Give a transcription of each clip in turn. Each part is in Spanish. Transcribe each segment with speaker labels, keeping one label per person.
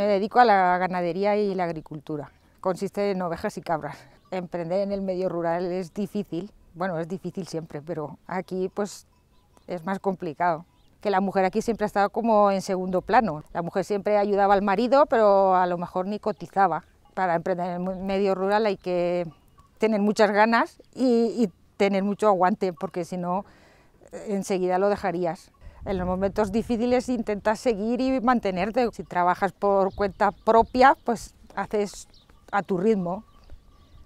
Speaker 1: Me dedico a la ganadería y la agricultura. Consiste en ovejas y cabras. Emprender en el medio rural es difícil. Bueno, es difícil siempre, pero aquí pues es más complicado. Que la mujer aquí siempre ha estado como en segundo plano. La mujer siempre ayudaba al marido, pero a lo mejor ni cotizaba. Para emprender en el medio rural hay que tener muchas ganas y tener mucho aguante, porque si no, enseguida lo dejarías en los momentos difíciles intentas seguir y mantenerte. Si trabajas por cuenta propia, pues haces a tu ritmo.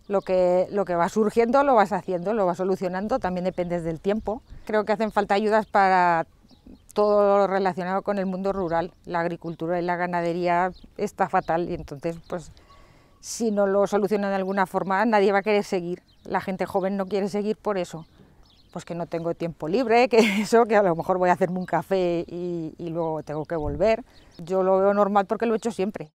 Speaker 1: Lo que, lo que va surgiendo lo vas haciendo, lo vas solucionando, también depende del tiempo. Creo que hacen falta ayudas para todo lo relacionado con el mundo rural. La agricultura y la ganadería está fatal y entonces pues si no lo solucionan de alguna forma nadie va a querer seguir. La gente joven no quiere seguir por eso pues que no tengo tiempo libre, que eso, que a lo mejor voy a hacerme un café y,
Speaker 2: y luego tengo que volver. Yo lo veo normal porque lo he hecho siempre.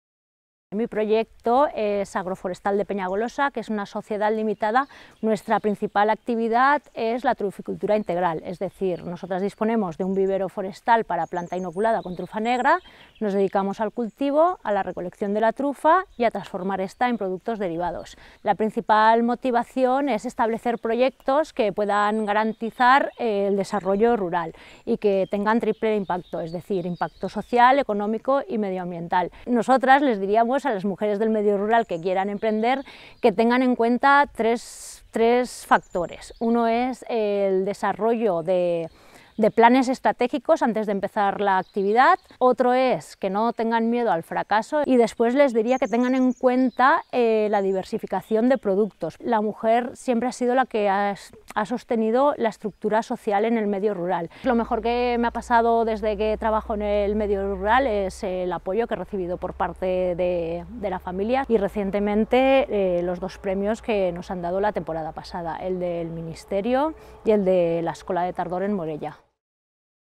Speaker 2: Mi proyecto es Agroforestal de Peñagolosa, que es una sociedad limitada. Nuestra principal actividad es la truficultura integral, es decir, nosotras disponemos de un vivero forestal para planta inoculada con trufa negra, nos dedicamos al cultivo, a la recolección de la trufa y a transformar esta en productos derivados. La principal motivación es establecer proyectos que puedan garantizar eh, el desarrollo rural y que tengan triple impacto, es decir, impacto social, económico y medioambiental. Nosotras les diríamos a las mujeres del medio rural que quieran emprender que tengan en cuenta tres factores. Uno es el desarrollo de de planes estratégicos antes de empezar la actividad. Otro es que no tengan miedo al fracaso y después les diría que tengan en cuenta eh, la diversificación de productos. La mujer siempre ha sido la que ha, sostenido la estructura social en el medio rural. Lo mejor que me ha pasado desde que trabajo en el medio rural es el apoyo que he recibido por parte de, la familia y recientemente eh, los dos premios que nos han dado la temporada pasada, el del Ministerio y el de la Escuela de Tardor en Morella.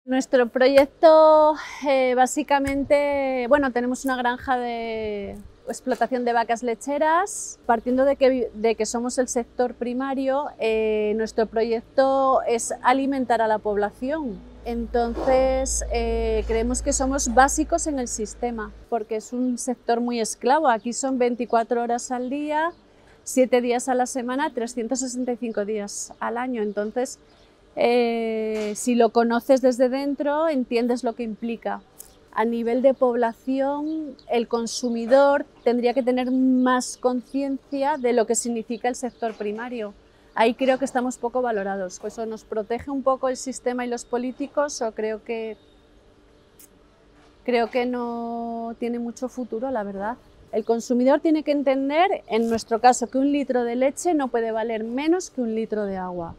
Speaker 2: Nuestro
Speaker 3: proyecto eh, básicamente, bueno, tenemos una granja de explotación de vacas lecheras. Partiendo de que, de que somos el sector primario, eh, nuestro proyecto es alimentar a la población. Entonces, eh, creemos que somos básicos en el sistema, porque es un sector muy esclavo. Aquí son 24 horas al día, 7 días a la semana, 365 días al año. Entonces, eh, si lo conoces desde dentro, entiendes lo que implica. A nivel de población, el consumidor tendría que tener más conciencia de lo que significa el sector primario. Ahí creo que estamos poco valorados. Pues eso nos protege un poco el sistema y los políticos, o creo que creo que no tiene mucho futuro, la verdad. El consumidor tiene que entender, en nuestro caso, que un litro de leche no puede valer menos que un litro de agua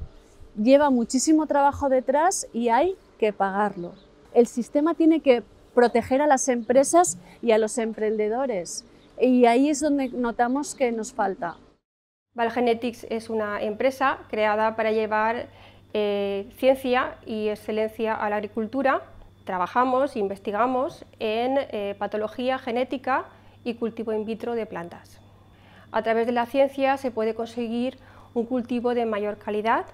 Speaker 3: lleva muchísimo trabajo detrás y hay que pagarlo. El sistema tiene que proteger a las empresas y a los emprendedores y ahí es donde notamos que nos falta. Valgenetics es una empresa creada para
Speaker 4: llevar eh, ciencia y excelencia a la agricultura. Trabajamos, e investigamos en eh, patología genética y cultivo in vitro de plantas. A través de la ciencia se puede conseguir un cultivo de mayor calidad,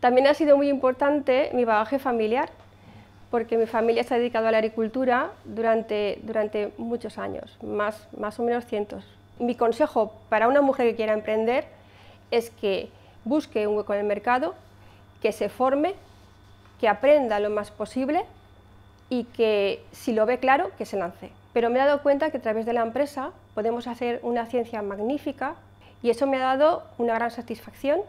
Speaker 4: también ha sido muy importante mi bagaje familiar, porque mi familia está ha dedicado a la agricultura durante, muchos años, más, más o menos cientos. Mi consejo para una mujer que quiera emprender es que busque un hueco en el mercado, que se forme, que aprenda lo más posible y que si lo ve claro, que se lance. Pero me he dado cuenta que a través de la empresa podemos hacer una ciencia magnífica y eso me ha dado una gran satisfacción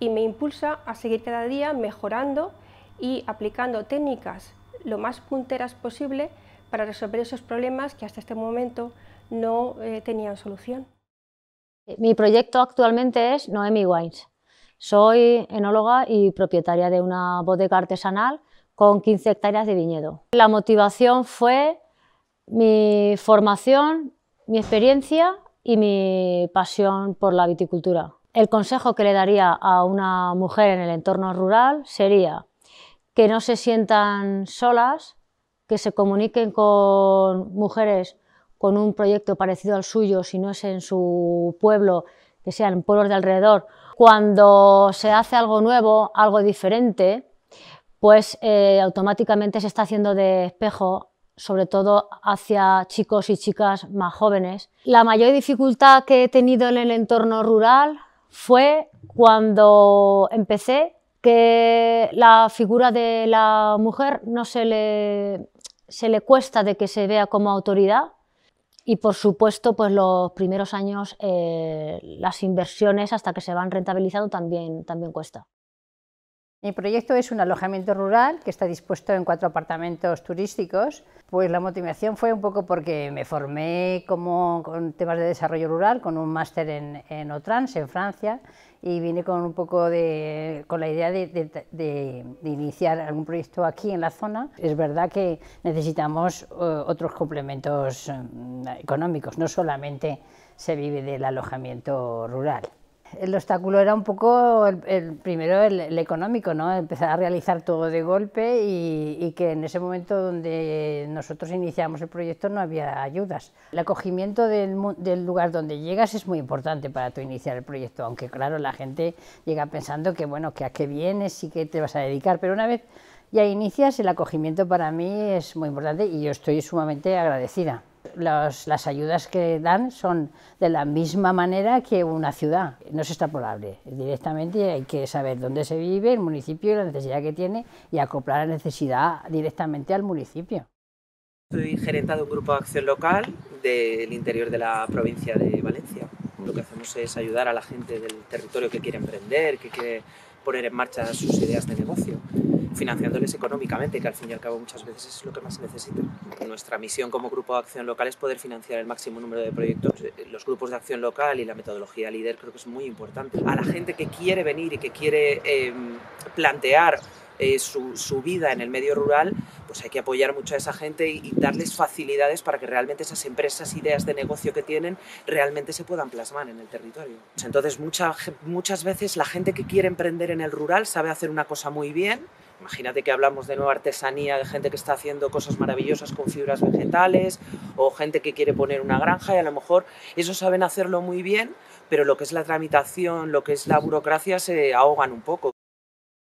Speaker 4: y me impulsa a seguir cada día mejorando y aplicando técnicas lo más punteras posible para resolver esos problemas que hasta este momento no eh, tenían solución.
Speaker 5: Eh, mi proyecto actualmente es Noemi Wines. Soy enóloga y propietaria de una bodega artesanal con 15 hectáreas de viñedo. La motivación fue mi formación, mi experiencia y mi pasión por la viticultura. El consejo que le daría a una mujer en el entorno rural sería que no se sientan solas, que se comuniquen con mujeres con un proyecto parecido al suyo, si no es en su pueblo, que sean pueblos de alrededor. Cuando se hace algo nuevo, algo diferente, pues eh, automáticamente se está haciendo de espejo sobre todo hacia chicos y chicas más jóvenes. La mayor dificultad que he tenido en el entorno rural fue cuando empecé que la figura de la mujer no se le, cuesta de que se vea como autoridad y por supuesto pues los primeros años eh, las inversiones hasta que se van rentabilizando también, también cuesta.
Speaker 6: Mi proyecto es un alojamiento rural que está dispuesto en cuatro apartamentos turísticos. Pues la motivación fue un poco porque me formé con temas de desarrollo rural con un máster en, en Otrans, en Francia, y vine con un poco con la idea de iniciar algún proyecto aquí en la zona. Es verdad que necesitamos eh, otros complementos eh, económicos, no solamente se vive del alojamiento rural. El obstáculo era un poco, el, primero, el, económico, ¿no? empezar a realizar todo de golpe y, que en ese momento donde nosotros iniciamos el proyecto no había ayudas. El acogimiento del, lugar donde llegas es muy importante para tu iniciar el proyecto, aunque claro, la gente llega pensando que bueno, que a qué vienes y que te vas a dedicar, pero una vez ya inicias, el acogimiento para mí es muy importante y yo estoy sumamente agradecida las ayudas que dan son de la misma manera que una ciudad, no es extrapolable, directamente hay que saber dónde se vive, el municipio y la necesidad que tiene y acoplar la necesidad directamente al municipio.
Speaker 7: Soy gerente de un grupo de acción local del interior de la provincia de Valencia. Lo que hacemos es ayudar a la gente del territorio que quiere emprender, que quiere poner en marcha sus ideas de negocio financiándoles económicamente, que al fin y al cabo muchas veces es lo que más necesitan. necesita. Nuestra misión como grupo de acción local es poder financiar el máximo número de proyectos. Eh, los grupos de acción local y la metodología líder creo que es muy importante. A la gente que quiere venir y que quiere em, plantear eh, su, vida en el medio rural, pues hay que apoyar mucho a esa gente y, darles facilidades para que realmente esas empresas, ideas de negocio que tienen, realmente se puedan plasmar en el territorio. Entonces, muchas muchas veces la gente que quiere emprender en el rural sabe hacer una cosa muy bien, Imagínate que hablamos de nueva artesanía, de gente que está haciendo cosas maravillosas con fibras vegetales o gente que quiere poner una granja y a lo mejor eso saben hacerlo muy bien, pero lo que es la tramitación, lo que es la burocracia se ahogan un poco.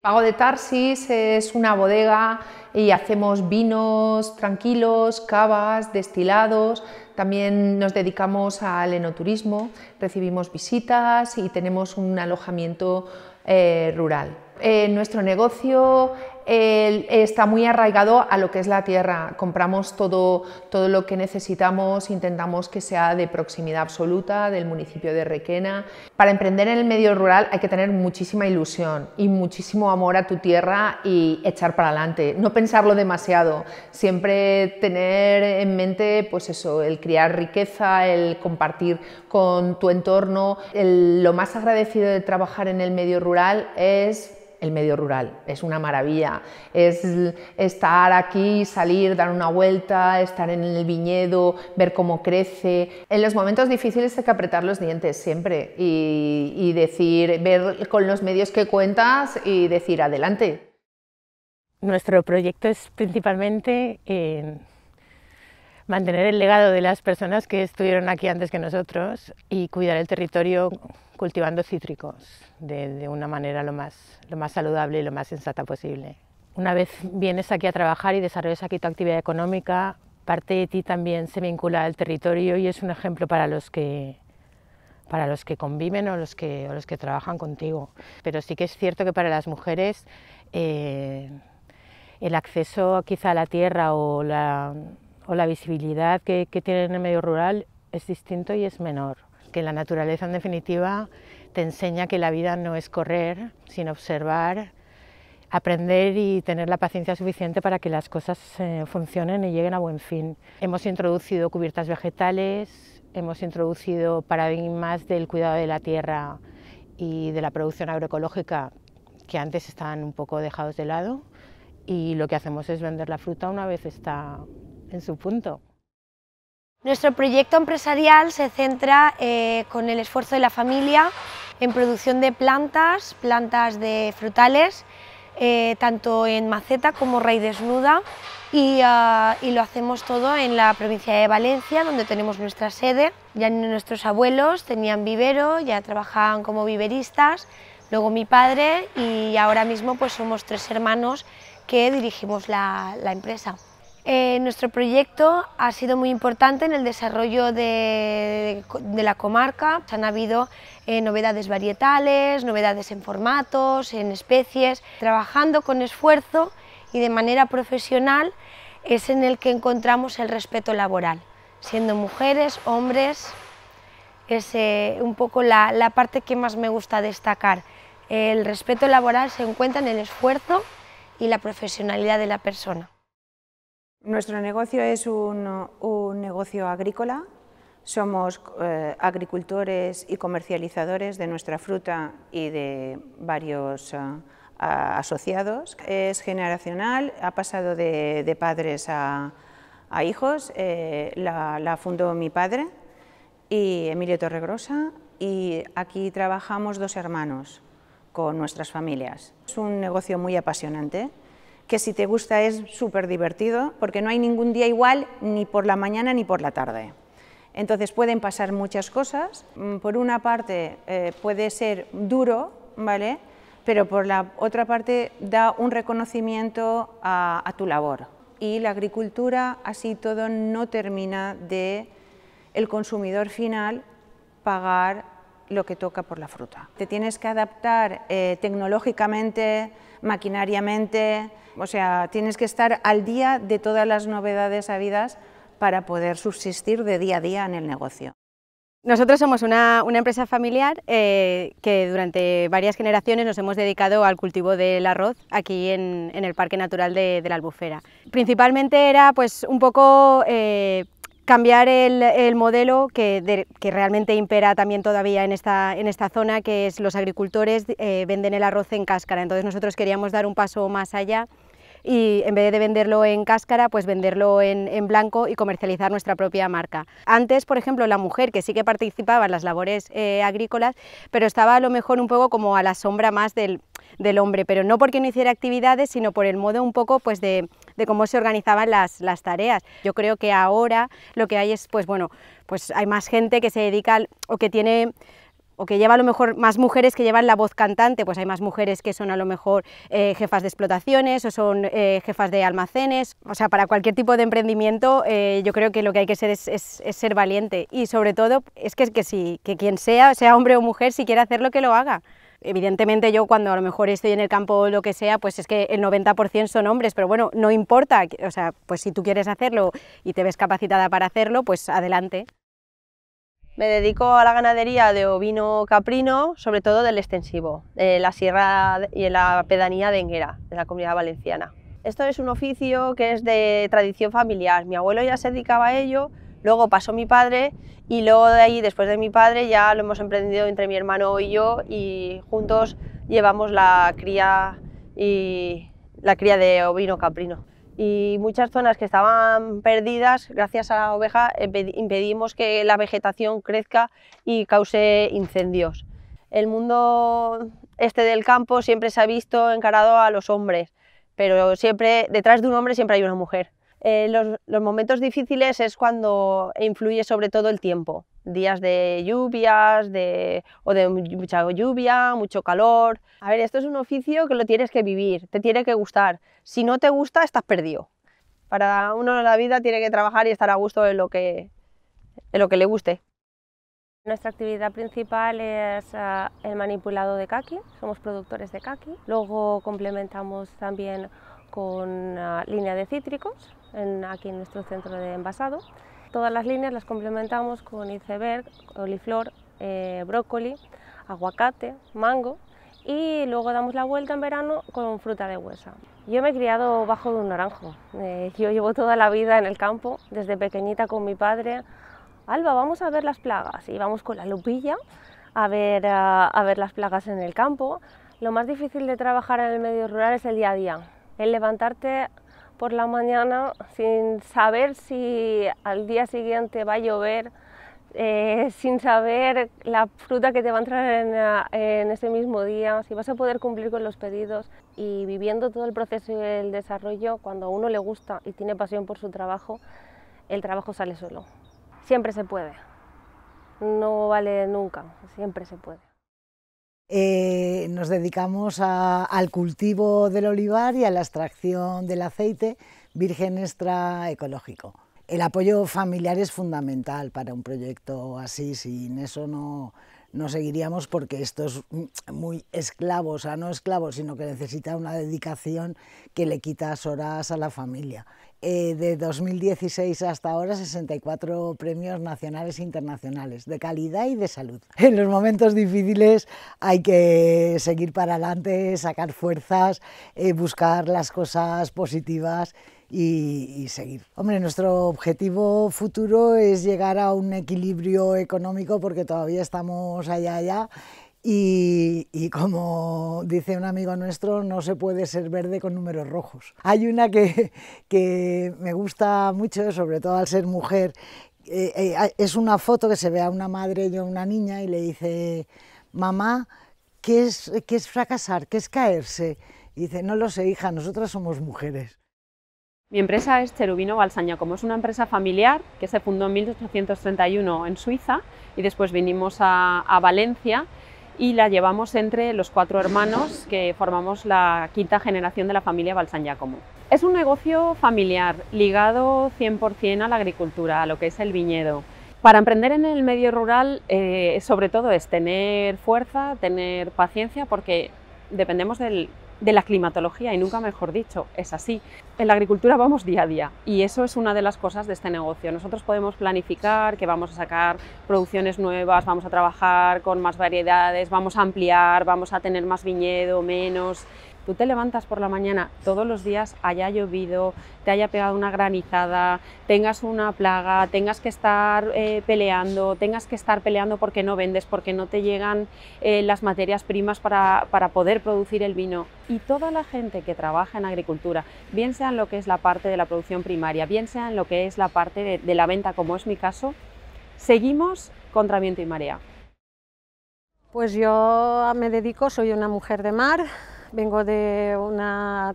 Speaker 8: Pago de Tarsis es una bodega y hacemos vinos tranquilos, cavas, destilados. También nos dedicamos al enoturismo, recibimos visitas y tenemos un alojamiento eh, rural. Eh, nuestro negocio está muy arraigado a lo que es la tierra. Compramos todo, todo lo que necesitamos, intentamos que sea de proximidad absoluta, del municipio de Requena. Para emprender en el medio rural hay que tener muchísima ilusión y muchísimo amor a tu tierra y echar para adelante. No pensarlo demasiado, siempre tener en mente pues eso, el criar riqueza, el compartir con tu entorno. lo más agradecido de trabajar en el medio rural es el medio rural. Es una maravilla. Es estar aquí, salir, dar una vuelta, estar en el viñedo, ver cómo crece. En los momentos difíciles hay que apretar los dientes siempre y, decir, ver con los medios que cuentas y decir adelante.
Speaker 9: Nuestro proyecto es principalmente en mantener el legado de las personas que estuvieron aquí antes que nosotros y cuidar el territorio cultivando cítricos de, una manera lo más, lo más saludable y lo más sensata posible. Una vez vienes aquí a trabajar y desarrollas aquí tu actividad económica, parte de ti también se vincula al territorio y es un ejemplo para los que para los que conviven o los que, o los que trabajan contigo. Pero sí que es cierto que para las mujeres eh, el acceso quizá a la tierra o la, o la visibilidad que, que tienen en el medio rural es distinto y es menor. Que la naturaleza, en definitiva, te enseña que la vida no es correr, sino observar, aprender y tener la paciencia suficiente para que las cosas eh, funcionen y lleguen a buen fin. Hemos introducido cubiertas vegetales, hemos introducido paradigmas del cuidado de la tierra y de la producción agroecológica que antes estaban un poco dejados de lado y lo que hacemos es vender la fruta una vez está en su punto.
Speaker 10: Nuestro proyecto empresarial se centra eh, con el esfuerzo de la familia en producción de plantas, plantas de frutales, eh, tanto en maceta como raíz desnuda ah, y, lo hacemos todo en la provincia de Valencia, donde tenemos nuestra sede. Ya nuestros abuelos tenían vivero, ya trabajaban como viveristas, luego mi padre y ahora mismo pues somos tres hermanos que dirigimos la empresa. Eh, nuestro proyecto ha sido muy importante en el desarrollo de, la comarca. Han habido eh, novedades varietales, novedades en formatos, en especies. Trabajando con esfuerzo y de manera profesional es en el que encontramos el respeto laboral. Siendo mujeres, hombres, es eh, un poco la parte que más me gusta destacar. El respeto laboral se encuentra en el esfuerzo y la profesionalidad de la persona.
Speaker 11: Nuestro negocio es un, negocio agrícola. Somos eh, agricultores y comercializadores de nuestra fruta y de varios eh, asociados. Es generacional, ha pasado de, padres a, hijos. Eh, la fundó mi padre y Emilio Torregrosa y aquí trabajamos dos hermanos con nuestras familias. Es un negocio muy apasionante que si te gusta es súper divertido, porque no hay ningún día igual ni por la mañana ni por la tarde. Entonces pueden pasar muchas cosas. Mm, por una parte eh, puede ser duro, ¿vale? Pero por la otra parte da un reconocimiento a, a tu labor. Y la agricultura, así todo, no termina de el consumidor final pagar lo que toca por la fruta. Te tienes que adaptar eh, tecnológicamente, maquinariamente, o sea, tienes que estar al día de todas las novedades habidas para poder subsistir de día a día en el negocio.
Speaker 12: Nosotros somos una, empresa familiar eh, que durante varias generaciones nos hemos dedicado al cultivo del arroz aquí en, el Parque Natural de, la Albufera. Principalmente era pues un poco eh, cambiar el, modelo que, realmente impera también todavía en esta, en esta zona, que es los agricultores eh, venden el arroz en cáscara. Entonces nosotros queríamos dar un paso más allá y en vez de venderlo en cáscara, pues venderlo en, blanco y comercializar nuestra propia marca. Antes, por ejemplo, la mujer que sí que participaba en las labores eh, agrícolas, pero estaba a lo mejor un poco como a la sombra más del del hombre, pero no porque no hiciera actividades, sino por el modo un poco pues de, cómo se organizaban las, tareas. Yo creo que ahora lo que hay es, pues bueno, pues hay más gente que se dedica o que tiene o que lleva a lo mejor más mujeres que llevan la voz cantante, pues hay más mujeres que son a lo mejor eh, jefas de explotaciones o son eh, jefas de almacenes, o sea, para cualquier tipo de emprendimiento eh, yo creo que lo que hay que ser es, ser valiente y sobre todo es que, que, si, que quien sea, sea hombre o mujer, si quiere hacerlo, que lo haga evidentemente yo cuando a lo mejor estoy en el campo o lo que sea, pues es que el 90% son hombres, pero bueno, no importa, o sea, pues si tú quieres hacerlo y te ves capacitada para hacerlo, pues adelante. Me dedico a la
Speaker 13: ganadería de ovino caprino, sobre todo del extensivo, de la sierra y en la pedanía de Enguera, de la comunidad valenciana. Esto es un oficio que es de tradición familiar. Mi abuelo ya se dedicaba a ello, Luego pasó mi padre y luego de ahí, después de mi padre, ya lo hemos emprendido entre mi hermano y yo y juntos llevamos la cría, y la cría de ovino caprino. Y muchas zonas que estaban perdidas, gracias a la oveja, impedimos que la vegetación crezca y cause incendios. El mundo este del campo siempre se ha visto encarado a los hombres, pero siempre detrás de un hombre siempre hay una mujer. Eh, los, momentos difíciles es cuando influye sobre todo el tiempo, días de lluvias de, o de mucha lluvia, mucho calor. A ver, esto es un oficio que lo tienes que vivir, te tiene que gustar. Si no te gusta, estás perdido. Para uno en la vida tiene que trabajar y estar a gusto en lo que, lo que le guste.
Speaker 14: Nuestra actividad principal es ah, el manipulado de kaki, somos productores de kaki. Luego complementamos también con ah, línea de cítricos, en, aquí en nuestro centro de envasado. Todas las líneas las complementamos con iceberg, oliflor, eh, brócoli, aguacate, mango y luego damos la vuelta en verano con fruta de huesa. Yo me he criado bajo de un naranjo. Eh, yo llevo toda la vida en el campo, desde pequeñita con mi padre. Alba, vamos a ver las plagas. Y vamos con la lupilla a ver, a ver las plagas en el campo. Lo más difícil de trabajar en el medio rural es el día a día, el levantarte por la mañana sin saber si al día siguiente va a llover, eh, sin saber la fruta que te va a entrar en, eh, en, ese mismo día, si vas a poder cumplir con los pedidos y viviendo todo el proceso y el desarrollo, cuando a uno le gusta y tiene pasión por su trabajo, el trabajo sale solo. Siempre se puede. No vale nunca, siempre se puede.
Speaker 15: Eh, nos dedicamos al cultivo del olivar y a la extracción del aceite virgen extra ecológico. El apoyo familiar es fundamental para un proyecto así, sin eso no, no seguiríamos porque esto es mm, muy esclavo, o sea, no esclavo, sino que necesita una dedicación que le quitas horas a la familia. Eh, de 2016 hasta ahora, 64 premios nacionales e internacionales de calidad y de salud. En los momentos difíciles hay que seguir para adelante, sacar fuerzas, eh, buscar las cosas positivas y, seguir. Hombre, nuestro objetivo futuro es llegar a un equilibrio económico porque todavía estamos allá, allá. Y, y, como dice un amigo nuestro, no se puede ser verde con números rojos. Hay una que, que me gusta mucho, sobre todo al ser mujer, eh, eh, es una foto que se ve a una madre y a una niña y le dice, mamá, ¿qué es, qué es fracasar? ¿Qué es caerse? Y dice, no lo sé, hija, nosotras somos mujeres.
Speaker 16: Mi empresa es Cherubino Balsaña. Como es una empresa familiar que se fundó en 1831 en Suiza y después vinimos a, Valencia y la llevamos entre los cuatro hermanos que formamos la quinta generación de la familia Balsan Es un negocio familiar ligado 100% a la agricultura, a lo que es el viñedo. Para emprender en el medio rural, eh, sobre todo es tener fuerza, tener paciencia, porque dependemos del de la climatología y nunca mejor dicho, es así. En la agricultura vamos día a día y eso es una de las cosas de este negocio. Nosotros podemos planificar que vamos a sacar producciones nuevas, vamos a trabajar con más variedades, vamos a ampliar, vamos a tener más viñedo, menos, tú te levantas por la mañana todos los días, haya llovido, te haya pegado una granizada, tengas una plaga, tengas que estar eh, peleando, tengas que estar peleando porque no vendes, porque no te llegan eh, las materias primas para, poder producir el vino. Y toda la gente que trabaja en agricultura, bien sea en lo que es la parte de la producción primaria, bien sea en lo que es la parte de la venta, como es mi caso, seguimos contra viento y marea.
Speaker 17: Pues yo me dedico, soy una mujer de mar, Vengo de una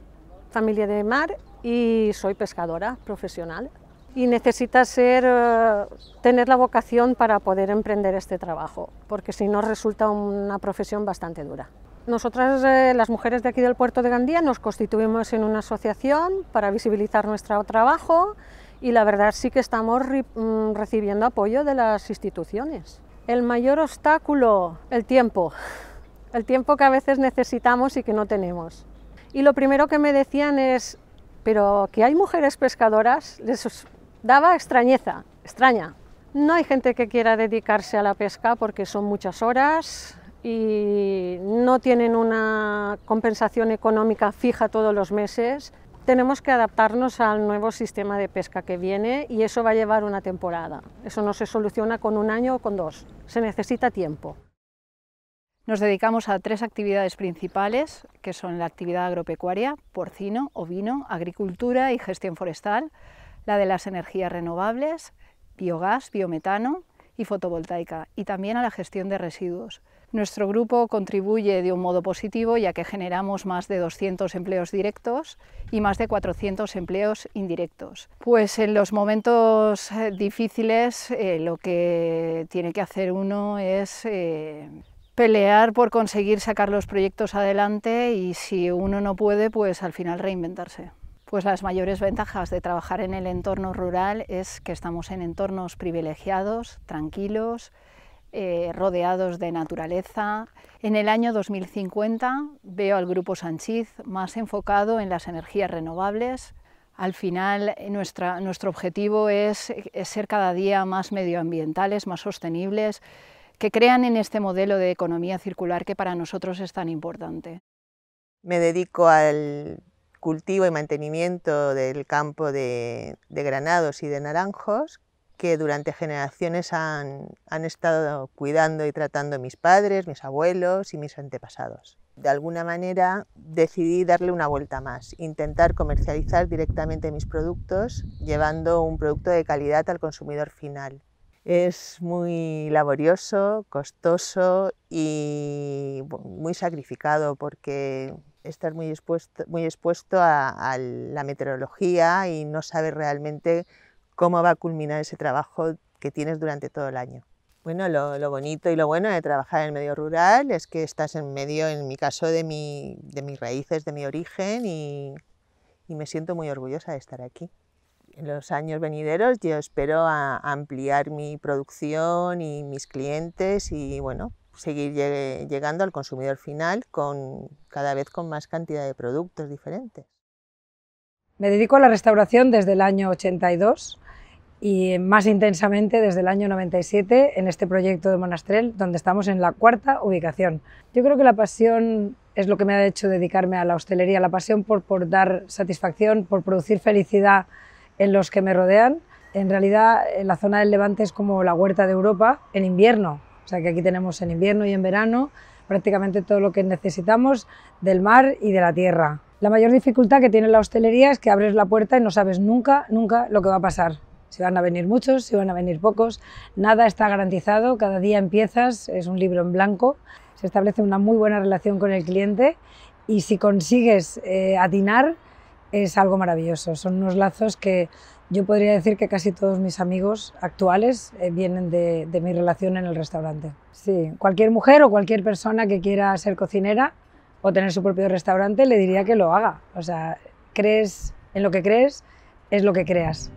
Speaker 17: familia de mar y soy pescadora profesional. Y necesita ser, eh, tener la vocación para poder emprender este trabajo, porque si no resulta una profesión bastante dura. Nosotras, eh, las mujeres de aquí del puerto de Gandía, nos constituimos en una asociación para visibilizar nuestro trabajo y la verdad sí que estamos mm, recibiendo apoyo de las instituciones. El mayor obstáculo, el tiempo el tiempo que a veces necesitamos y que no tenemos. Y lo primero que me decían es, pero que hay mujeres pescadoras, les daba extrañeza, extraña. No hay gente que quiera dedicarse a la pesca porque son muchas horas y no tienen una compensación económica fija todos los meses. Tenemos que adaptarnos al nuevo sistema de pesca que viene y eso va a llevar una temporada. Eso no se soluciona con un año o con dos. Se necesita
Speaker 18: tiempo. Nos dedicamos a tres actividades principales, que son la actividad agropecuaria, porcino, ovino, agricultura y gestión forestal, la de las energías renovables, biogás, biometano y fotovoltaica, y también a la gestión de residuos. Nuestro grupo contribuye de un modo positivo ya que generamos más de 200 empleos directos y más de 400 empleos indirectos. Pues en los momentos eh, difíciles eh, lo que tiene que hacer uno es eh, pelear por conseguir sacar los proyectos adelante y si uno no puede, pues al final reinventarse. Pues las mayores ventajas de trabajar en el entorno rural es que estamos en entornos privilegiados, tranquilos, eh, rodeados de naturaleza. En el año 2050 veo al Grupo Sanchiz más enfocado en las energías renovables. Al final nuestra, nuestro objetivo es ser cada día más medioambientales, más sostenibles, que crean en este modelo de economía circular que para nosotros es tan importante. Me dedico
Speaker 19: al cultivo y mantenimiento del campo de, granados y de naranjos que durante generaciones han estado cuidando y tratando mis padres, mis abuelos y mis antepasados de alguna manera decidí darle una vuelta más, intentar comercializar directamente mis productos, llevando un producto de calidad al consumidor final. Es muy laborioso, costoso y muy sacrificado porque estás muy expuesto, a, la meteorología y no sabes realmente cómo va a culminar ese trabajo que tienes durante todo el año. Bueno, lo, bonito y lo bueno de trabajar en el medio rural es que estás en medio, en mi caso, de, mi, de mis raíces, de mi origen y me siento muy orgullosa de estar aquí en los años venideros yo espero ampliar mi producción y mis clientes y bueno, seguir llegando al consumidor final con cada vez con más cantidad de productos diferentes.
Speaker 20: Me dedico a la restauración desde el año 82 y más intensamente desde el año 97 en este proyecto de Monastrel, donde estamos en la cuarta ubicación. Yo creo que la pasión es lo que me ha hecho dedicarme a la hostelería, la pasión por, por dar satisfacción, por producir felicidad en los que me rodean. En realidad, eh, la zona del Levante es como la huerta de Europa en invierno. O sea que aquí tenemos en invierno y en verano prácticamente todo lo que necesitamos del mar y de la tierra. La mayor dificultad que tiene la hostelería es que abres la puerta y no sabes nunca, nunca lo que va a pasar. Si van a venir muchos, si van a venir pocos, nada está garantizado, cada día empiezas, es un libro en blanco, se establece una muy buena relación con el cliente y si consigues eh, atinar, es algo maravilloso. Son unos lazos que yo podría decir que casi todos mis amigos actuales eh, vienen de, de, mi relación en el restaurante. Sí, cualquier mujer o cualquier persona que quiera ser cocinera o tener su propio restaurante le diría que lo haga. O sea, crees en lo que crees, es lo que creas.